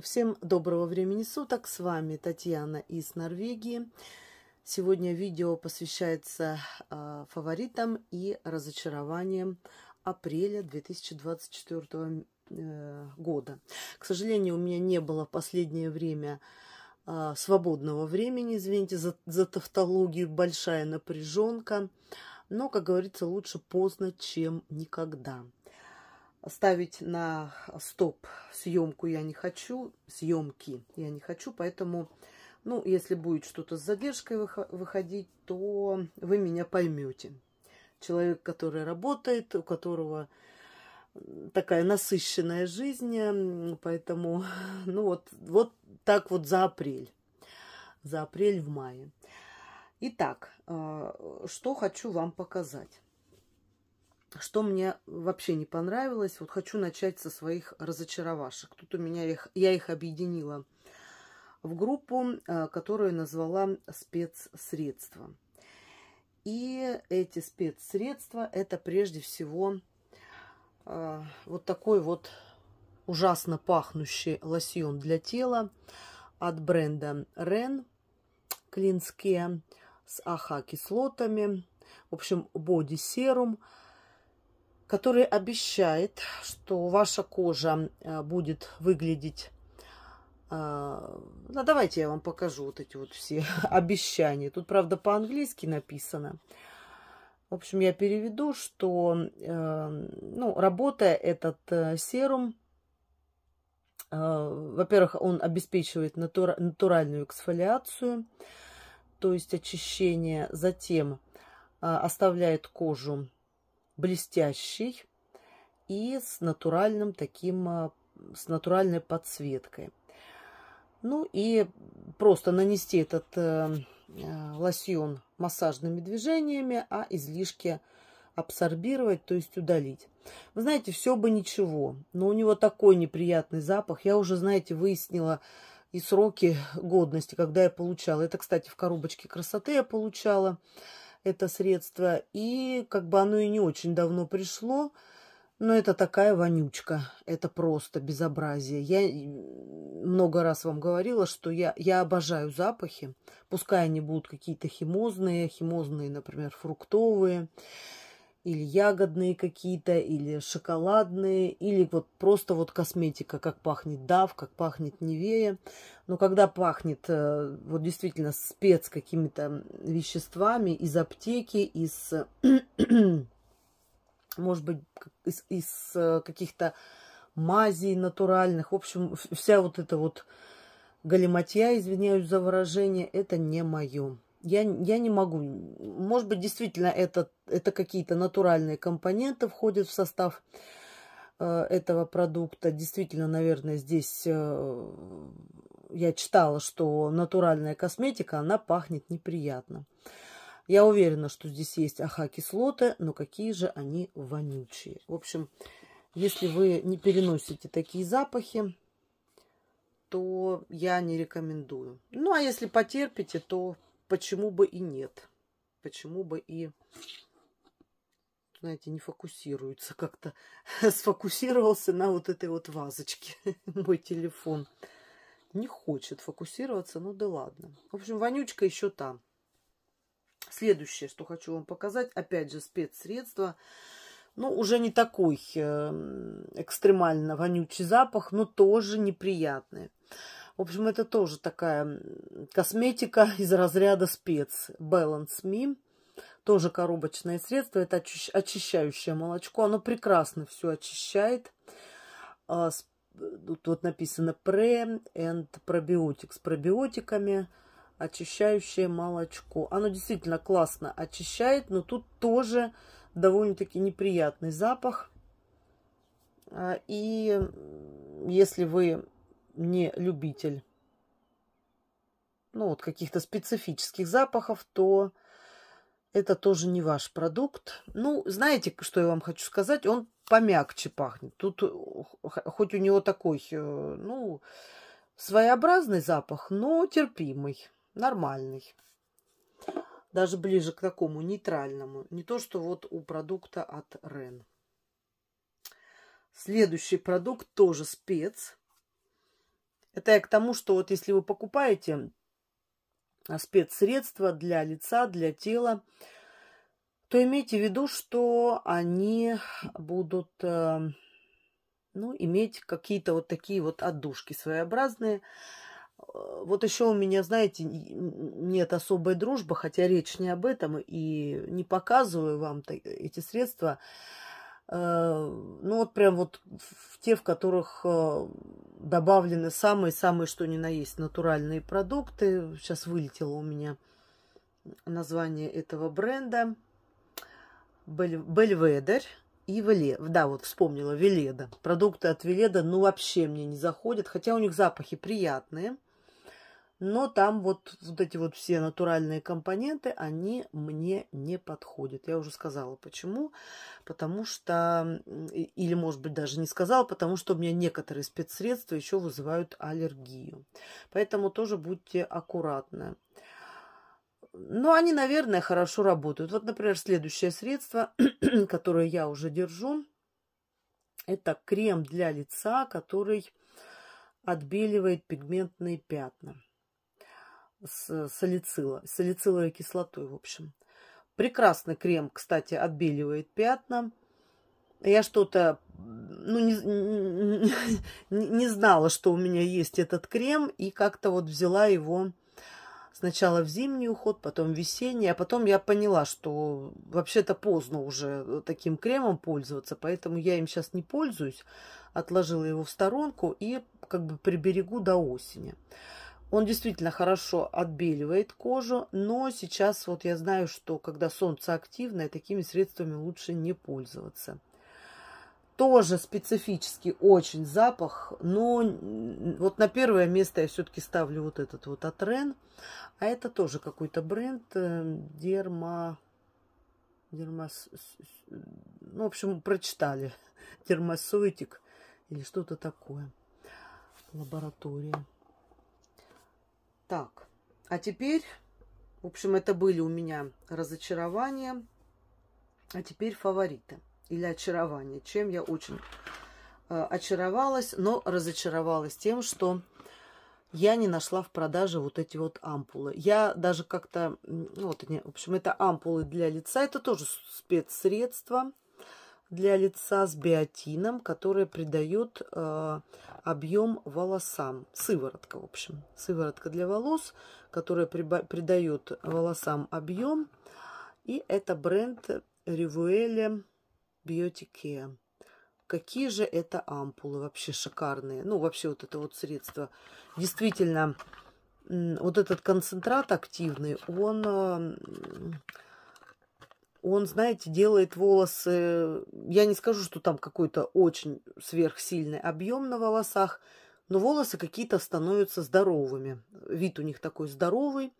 Всем доброго времени суток. С вами Татьяна из Норвегии. Сегодня видео посвящается э, фаворитам и разочарованиям апреля 2024 э, года. К сожалению, у меня не было в последнее время э, свободного времени, извините за, за тавтологию, большая напряженка. Но, как говорится, лучше поздно, чем никогда ставить на стоп съемку я не хочу, съемки я не хочу, поэтому, ну, если будет что-то с задержкой выходить, то вы меня поймете. Человек, который работает, у которого такая насыщенная жизнь, поэтому, ну, вот, вот так вот за апрель, за апрель в мае. Итак, э, что хочу вам показать что мне вообще не понравилось. Вот хочу начать со своих разочаровашек. Тут у меня их, я их объединила в группу, э, которую назвала спецсредства. И эти спецсредства это прежде всего э, вот такой вот ужасно пахнущий лосьон для тела от бренда Рен Клинске с аха кислотами. В общем, боди-серум. Э, который обещает, что ваша кожа э, будет выглядеть... Э, ну, давайте я вам покажу вот эти вот все обещания. Тут, правда, по-английски написано. В общем, я переведу, что, э, ну, работая этот серум, во-первых, он обеспечивает натуральную эксфолиацию, то есть очищение, затем оставляет кожу блестящий и с натуральным таким, а, с натуральной подсветкой. Ну и просто нанести этот э, э, лосьон массажными движениями, а излишки абсорбировать, то есть удалить. Вы знаете, все бы ничего, но у него такой неприятный запах. Я уже, знаете, выяснила и сроки годности, когда я получала. Это, кстати, в коробочке красоты я получала это средство, и как бы оно и не очень давно пришло, но это такая вонючка, это просто безобразие. Я много раз вам говорила, что я, я обожаю запахи, пускай они будут какие-то химозные, химозные, например, фруктовые, или ягодные какие-то, или шоколадные, или вот просто вот косметика, как пахнет Дав, как пахнет Невея. Но когда пахнет э, вот действительно спец какими-то веществами из аптеки, из, может быть, из, из э, каких-то мазей натуральных, в общем, вся вот эта вот галиматья, извиняюсь за выражение, это не мое. Я, я не могу. Может быть, действительно, это, это какие-то натуральные компоненты входят в состав э, этого продукта. Действительно, наверное, здесь э, я читала, что натуральная косметика, она пахнет неприятно. Я уверена, что здесь есть аха-кислоты, но какие же они вонючие. В общем, если вы не переносите такие запахи, то я не рекомендую. Ну, а если потерпите, то почему бы и нет. Почему бы и, знаете, не фокусируется как-то. Сфокусировался на вот этой вот вазочке мой телефон. Не хочет фокусироваться, ну да ладно. В общем, вонючка еще там. Следующее, что хочу вам показать, опять же, спецсредство. Ну, уже не такой эм, экстремально вонючий запах, но тоже неприятный. В общем, это тоже такая косметика из разряда спец. Balance Me. Тоже коробочное средство. Это очищающее молочко. Оно прекрасно все очищает. А, тут вот написано Pre and Probiotic. С пробиотиками очищающее молочко. Оно действительно классно очищает, но тут тоже довольно-таки неприятный запах. А, и если вы не любитель ну, вот каких-то специфических запахов, то это тоже не ваш продукт. Ну, знаете, что я вам хочу сказать? Он помягче пахнет. Тут э, хоть у него такой, э, ну, своеобразный запах, но терпимый, нормальный. Даже ближе к такому нейтральному. Не то, что вот у продукта от Рен. Следующий продукт тоже спец. Это я к тому, что вот если вы покупаете спецсредства для лица, для тела, то имейте в виду, что они будут э, ну, иметь какие-то вот такие вот отдушки своеобразные. Э, вот еще у меня, знаете, нет особой дружбы, хотя речь не об этом, и не показываю вам эти средства Э, ну вот прям вот в те, в которых э, добавлены самые-самые, что ни на есть, натуральные продукты. Сейчас вылетело у меня название этого бренда. Бельведер и Веле. Да, вот вспомнила, Веледа. Продукты от Веледа, ну, вообще мне не заходят, хотя у них запахи приятные – но там вот, вот эти вот все натуральные компоненты, они мне не подходят. Я уже сказала, почему. Потому что, или, может быть, даже не сказала, потому что у меня некоторые спецсредства еще вызывают аллергию. Поэтому тоже будьте аккуратны. Но они, наверное, хорошо работают. Вот, например, следующее средство, которое я уже держу, это крем для лица, который отбеливает пигментные пятна с салицила, салициловой кислотой, в общем. Прекрасный крем, кстати, отбеливает пятна. Я что-то ну, не, не, не знала, что у меня есть этот крем, и как-то вот взяла его сначала в зимний уход, потом в весенний, а потом я поняла, что вообще-то поздно уже таким кремом пользоваться, поэтому я им сейчас не пользуюсь, отложила его в сторонку и как бы приберегу до осени. Он действительно хорошо отбеливает кожу, но сейчас вот я знаю, что когда солнце активное, такими средствами лучше не пользоваться. Тоже специфический очень запах, но вот на первое место я все-таки ставлю вот этот вот Атрен. А это тоже какой-то бренд э, Дерма... Дермас... Ну, в общем, прочитали. Дермасойтик или что-то такое. Лаборатория. Так, а теперь, в общем, это были у меня разочарования, а теперь фавориты или очарование, чем я очень э, очаровалась, но разочаровалась тем, что я не нашла в продаже вот эти вот ампулы. Я даже как-то, ну вот они, в общем, это ампулы для лица, это тоже спецсредство для лица с биотином, которая придает э, объем волосам. Сыворотка, в общем. Сыворотка для волос, которая придает волосам объем. И это бренд Ревуэле Биотике. Какие же это ампулы вообще шикарные. Ну, вообще вот это вот средство. Действительно, вот этот концентрат активный, он э, он, знаете, делает волосы, я не скажу, что там какой-то очень сверхсильный объем на волосах, но волосы какие-то становятся здоровыми. Вид у них такой здоровый,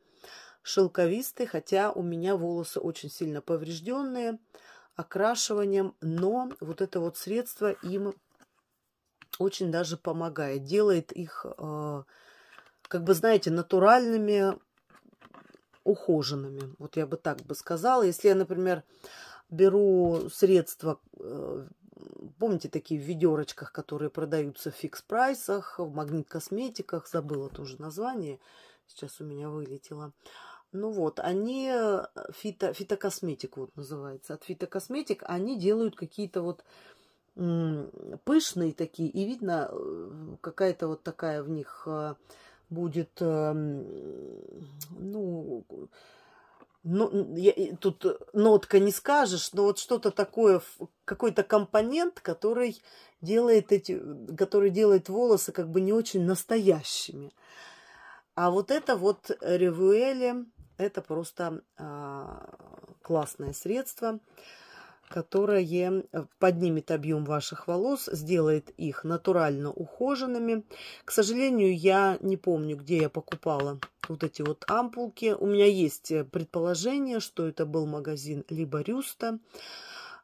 шелковистый, хотя у меня волосы очень сильно поврежденные окрашиванием, но вот это вот средство им очень даже помогает, делает их, э, как бы знаете, натуральными, ухоженными. Вот я бы так бы сказала. Если я, например, беру средства, э, помните, такие в ведерочках, которые продаются в фикс-прайсах, в магнит-косметиках, забыла тоже название, сейчас у меня вылетело. Ну вот, они э, фито, фитокосметику вот называется. От фитокосметик они делают какие-то вот пышные такие, и видно э, какая-то вот такая в них будет, эм, ну, ну я, тут нотка не скажешь, но вот что-то такое, какой-то компонент, который делает эти, который делает волосы как бы не очень настоящими. А вот это вот ревуэли, это просто а, классное средство которое э, поднимет объем ваших волос, сделает их натурально ухоженными. К сожалению, я не помню, где я покупала вот эти вот ампулки. У меня есть э, предположение, что это был магазин либо Рюста,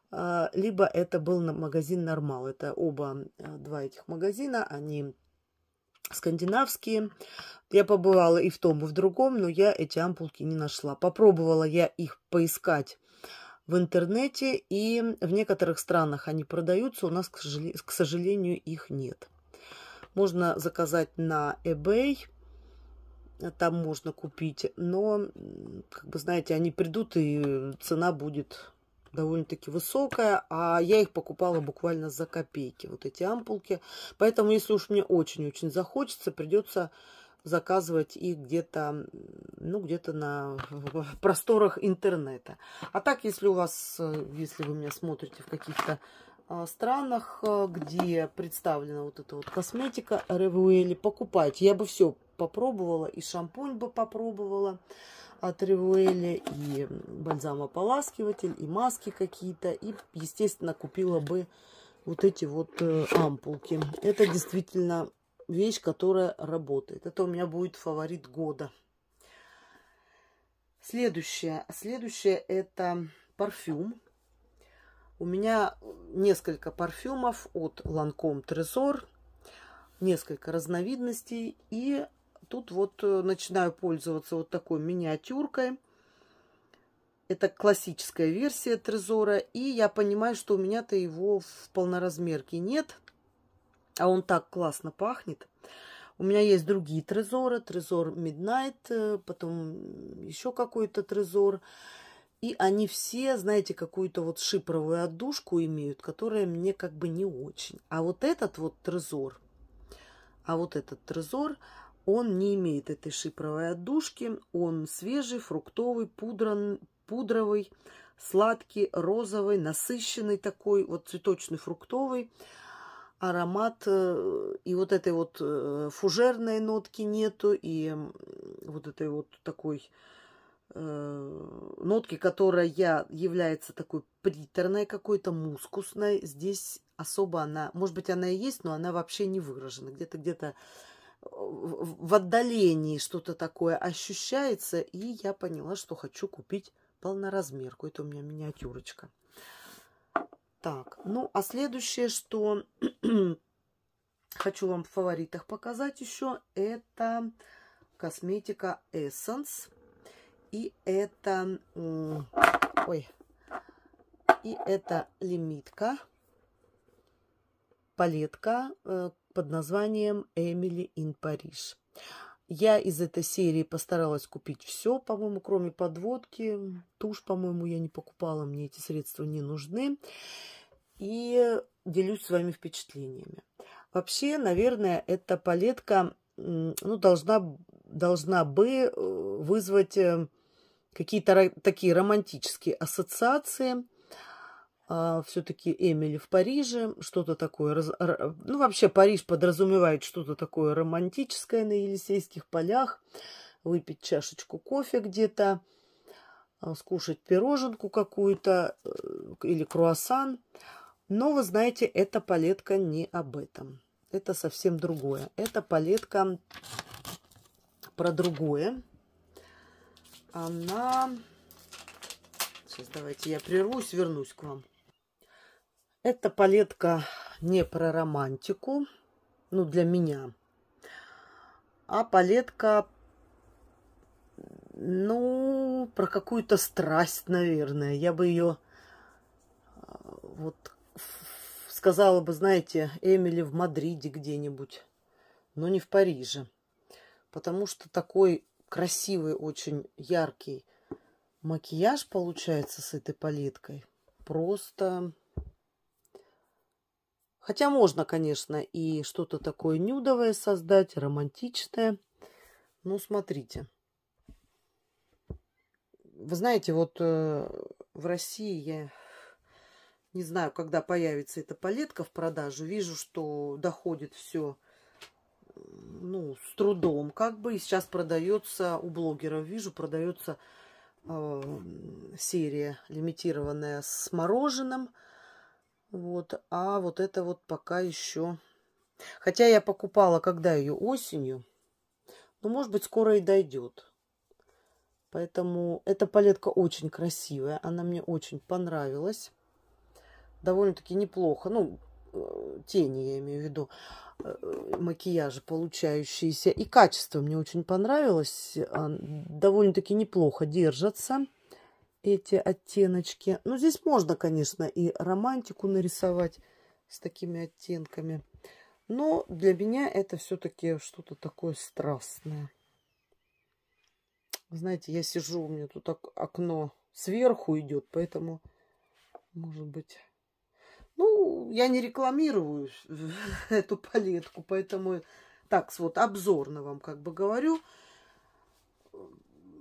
а, либо это был магазин Нормал. Это оба э, два этих магазина, они скандинавские. Я побывала и в том, и в другом, но я эти ампулки не нашла. Попробовала я их поискать в интернете, и в некоторых странах они продаются, у нас, к сожалению, их нет. Можно заказать на eBay, там можно купить, но, как бы знаете, они придут, и цена будет довольно-таки высокая, а я их покупала буквально за копейки, вот эти ампулки. Поэтому, если уж мне очень-очень захочется, придется заказывать их где-то, ну, где-то на просторах интернета. А так, если у вас, э, если вы меня смотрите в каких-то а, странах, э, где представлена вот эта вот косметика Ревуэли, покупайте. Я бы все попробовала, и шампунь бы попробовала от Ревуэли, и бальзам-ополаскиватель, и маски какие-то, и, естественно, купила бы вот эти вот э, ампулки. Это действительно вещь, которая работает. Это у меня будет фаворит года. Следующее. Следующее это парфюм. У меня несколько парфюмов от Lancome Trésor, несколько разновидностей. И тут вот э, начинаю пользоваться вот такой миниатюркой. Это классическая версия Трезора. И я понимаю, что у меня-то его в полноразмерке нет. А он так классно пахнет. У меня есть другие трезоры. Трезор Midnight, э, потом еще какой-то трезор. И они все, знаете, какую-то вот шипровую отдушку имеют, которая мне как бы не очень. А вот этот вот трезор, а вот этот трезор, он не имеет этой шипровой отдушки. Он свежий, фруктовый, пудран, пудровый, сладкий, розовый, насыщенный такой, вот цветочный, фруктовый аромат э, и вот этой вот э, фужерной нотки нету, и вот этой вот такой э, нотки, которая является такой приторной какой-то, мускусной. Здесь особо она, может быть, она и есть, но она вообще не выражена. Где-то где-то э, в отдалении что-то такое ощущается, и я поняла, что хочу купить полноразмерку. Это у меня миниатюрочка. Так, ну а следующее, что хочу вам в фаворитах показать еще, это косметика Essence. И это... Ой. И это лимитка, палетка э, под названием Эмили in Париж. Я из этой серии постаралась купить все, по-моему, кроме подводки. Тушь, по-моему, я не покупала, мне эти средства не нужны. И делюсь с вами впечатлениями. Вообще, наверное, эта палетка ну, должна, должна бы э, вызвать э, какие-то такие романтические ассоциации – а, все-таки Эмили в Париже, что-то такое, ну вообще Париж подразумевает что-то такое романтическое на Елисейских полях, выпить чашечку кофе где-то, а, скушать пироженку какую-то э, или круассан. Но вы знаете, эта палетка не об этом. Это совсем другое. Это палетка про другое. Она... Сейчас давайте я прервусь, вернусь к вам. Эта палетка не про романтику, ну, для меня, а палетка, ну, про какую-то страсть, наверное. Я бы ее э, вот сказала бы, знаете, Эмили в Мадриде где-нибудь, но не в Париже. Потому что такой красивый, очень яркий макияж получается с этой палеткой. Просто Хотя можно, конечно, и что-то такое нюдовое создать, романтичное. Ну, смотрите. Вы знаете, вот э, в России я не знаю, когда появится эта палетка в продажу. Вижу, что доходит все ну, с трудом, как бы. И сейчас продается у блогеров, вижу, продается э, серия лимитированная с мороженым. Вот, а вот это вот пока еще. Хотя я покупала, когда ее осенью. Но, может быть, скоро и дойдет. Поэтому эта палетка очень красивая. Она мне очень понравилась. Довольно-таки неплохо. Ну, э, тени, я имею в виду, э, макияжа получающиеся. И качество мне очень понравилось. А, довольно-таки неплохо держатся эти оттеночки. Ну, здесь можно, конечно, и романтику нарисовать с такими оттенками. Но для меня это все-таки что-то такое страстное. Знаете, я сижу, у меня тут окно сверху идет, поэтому, может быть... Ну, я не рекламирую эту палетку, поэтому так вот обзорно вам как бы говорю.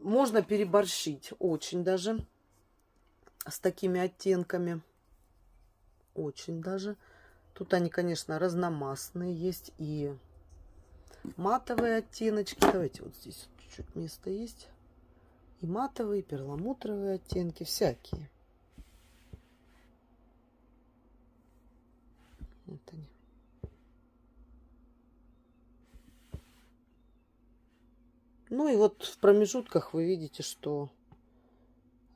Можно переборщить очень даже с такими оттенками. Очень даже. Тут они, конечно, разномастные. Есть и матовые оттеночки. Давайте вот здесь чуть-чуть места есть. И матовые, и перламутровые оттенки. Всякие. Вот они. Ну и вот в промежутках вы видите, что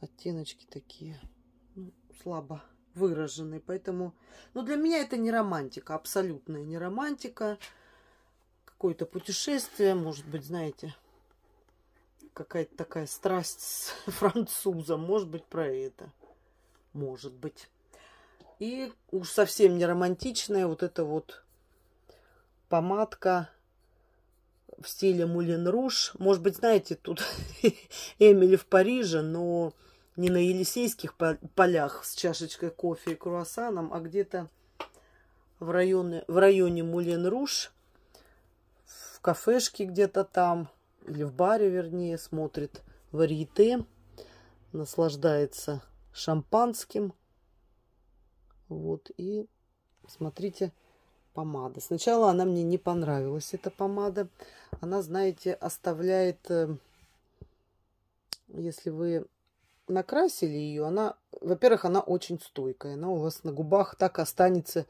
Оттеночки такие ну, слабо выраженные, Поэтому, ну, для меня это не романтика, абсолютная не романтика. Какое-то путешествие, может быть, знаете, какая-то такая страсть с французом. Может быть, про это. Может быть. И уж совсем не романтичная вот эта вот помадка в стиле Мулин Руш. Может быть, знаете, тут Эмили в Париже, но не на Елисейских полях с чашечкой кофе и круассаном, а где-то в районе, в районе Мулен-Руш, в кафешке где-то там, или в баре, вернее, смотрит варьете, наслаждается шампанским. Вот, и смотрите, помада. Сначала она мне не понравилась, эта помада. Она, знаете, оставляет, э, если вы накрасили ее, она, во-первых, она очень стойкая, она у вас на губах так останется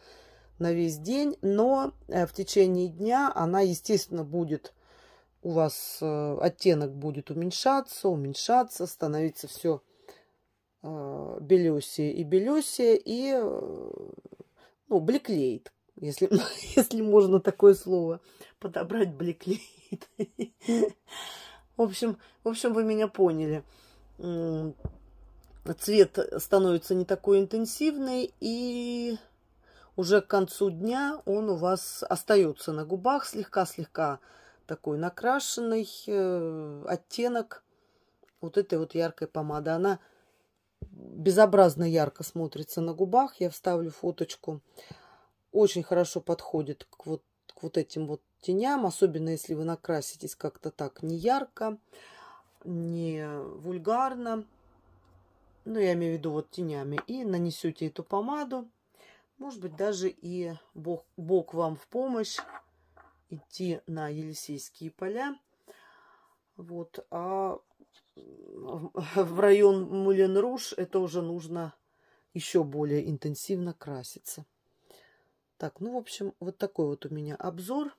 на весь день, но э, в течение дня она, естественно, будет у вас э, оттенок будет уменьшаться, уменьшаться, становиться все э, белесее и белесее, и э, ну, блеклеет, если, если можно такое слово подобрать, блеклеет. В общем, в общем, вы меня поняли цвет становится не такой интенсивный, и уже к концу дня он у вас остается на губах, слегка-слегка такой накрашенный э, оттенок вот этой вот яркой помады. Она безобразно ярко смотрится на губах. Я вставлю фоточку. Очень хорошо подходит к вот, к вот этим вот теням, особенно если вы накраситесь как-то так не ярко не вульгарно. Ну, я имею в виду вот тенями. И нанесете эту помаду. Может быть, даже и Бог, Бог вам в помощь идти на Елисейские поля. Вот, а в район Мулен-Руш это уже нужно еще более интенсивно краситься. Так, ну, в общем, вот такой вот у меня обзор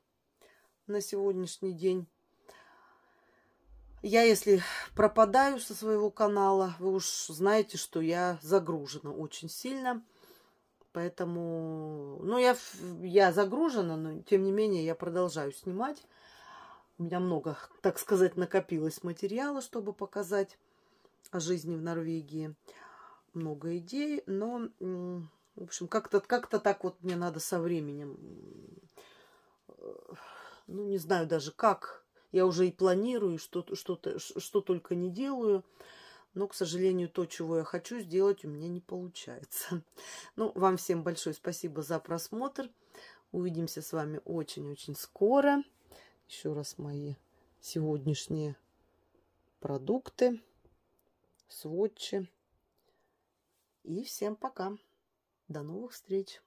на сегодняшний день. Я, если пропадаю со своего канала, вы уж знаете, что я загружена очень сильно. Поэтому, ну, я, я загружена, но тем не менее я продолжаю снимать. У меня много, так сказать, накопилось материала, чтобы показать о жизни в Норвегии. Много идей, но, в общем, как-то как так вот мне надо со временем. Э, ну, не знаю даже как я уже и планирую, что, что, что только не делаю. Но, к сожалению, то, чего я хочу сделать, у меня не получается. Ну, вам всем большое спасибо за просмотр. Увидимся с вами очень-очень скоро. Еще раз мои сегодняшние продукты, сводчи. И всем пока. До новых встреч.